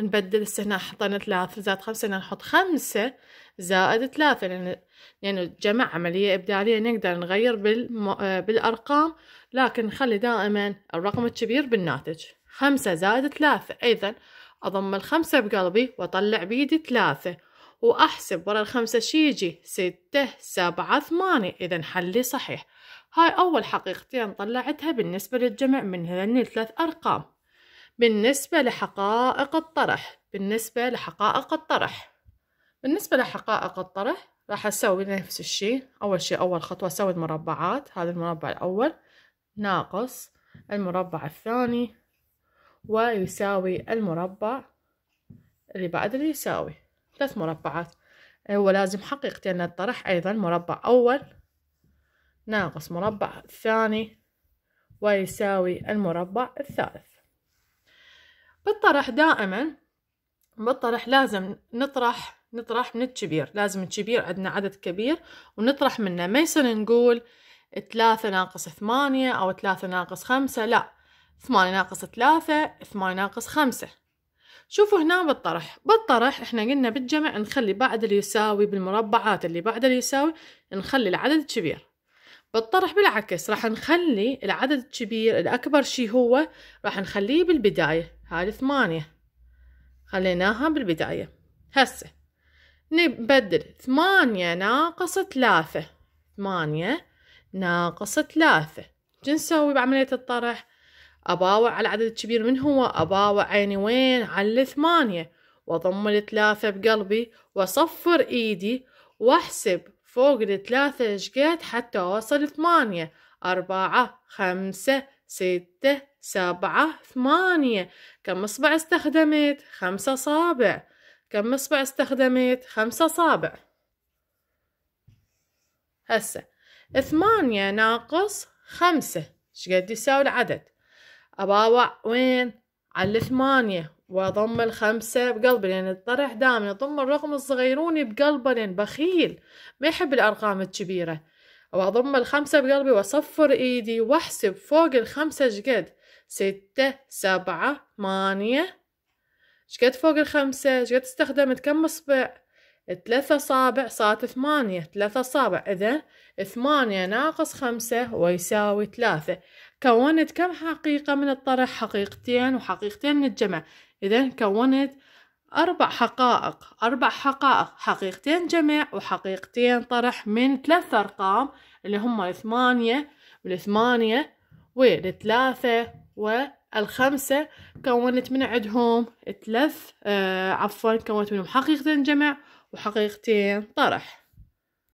نبدل هسه هنا حطينا ثلاث زائد خمسة يعني نحط خمسة زائد ثلاثة لأن يعني, يعني جمع عملية إبدالية يعني نقدر نغير بالم... آه، بالأرقام لكن نخلي دائما الرقم الكبير بالناتج خمسة زائد ثلاثة أيضا أضم الخمسة بقلبي وأطلع بيدي ثلاثة وأحسب ورا الخمسة شي يجي ستة سبعة ثمانية إذا حلي صحيح هاي أول حقيقتين طلعتها بالنسبة للجمع من هذني الثلاث أرقام بالنسبة لحقائق الطرح بالنسبة لحقائق الطرح بالنسبة لحقائق الطرح راح أسوي نفس الشيء أول شيء أول خطوة أسوي المربعات هذا المربع الأول ناقص المربع الثاني ويساوي المربع اللي بعد اللي يساوي ثلاث مربعات هو لازم حقيقتين الطرح أيضا مربع أول ناقص مربع ثاني ويساوي المربع الثالث بالطرح دائما بالطرح لازم نطرح نطرح من الكبير لازم الكبير عندنا عدد كبير ونطرح منه ما يصير نقول ثلاثة ناقص ثمانية أو ثلاثة ناقص خمسة لا ثمانية ناقص ثلاثة ثمانية ناقص خمسة شوفوا هنا بالطرح بالطرح احنا قلنا بالجمع نخلي بعد اللي يساوي بالمربعات اللي بعد اللي يساوي نخلي العدد كبير بالطرح بالعكس راح نخلي العدد الكبير الأكبر شي هو راح نخليه بالبداية هاي ثمانية خليناها بالبداية هسه نبدل ثمانية ناقص ثلاثة ثمانية ناقص ثلاثة جنسوي بعملية الطرح أباوع على العدد الكبير من هو أباوع عيني وين على الثمانية وأضم الثلاثة بقلبي وأصفر إيدي وأحسب فوق الثلاثة شقد حتى أوصل ثمانية أربعة خمسة ستة سبعة ثمانية كم إصبع استخدمت؟ خمسة أصابع كم إصبع استخدمت؟ خمسة أصابع هسه ثمانية ناقص خمسة شقد يساوي العدد أباوع وين؟ على الثمانية واضم الخمسة بقلبي لأن يعني الطرح دائما يضم الرقم الصغيروني بقلبه لأن بخيل ما يحب الأرقام الكبيرة واضم الخمسة بقلبي واصفر ايدي واحسب فوق الخمسة شقد ستة سبعة ثمانية شقد فوق الخمسة شقد استخدمت كم اصبع ثلاثة اصابع صارت ثمانية ثلاثة اصابع اذا ثمانية ناقص خمسة ويساوي ثلاثة كونت كم حقيقة من الطرح حقيقتين وحقيقتين من الجمع إذا كونت أربع حقائق أربع حقائق حقيقتين جمع وحقيقتين طرح من ثلاث أرقام اللي هم الثمانية والثمانية والثلاثة والخمسة كونت من عندهم ثلاث آه عفوا كونت منهم حقيقتين جمع وحقيقتين طرح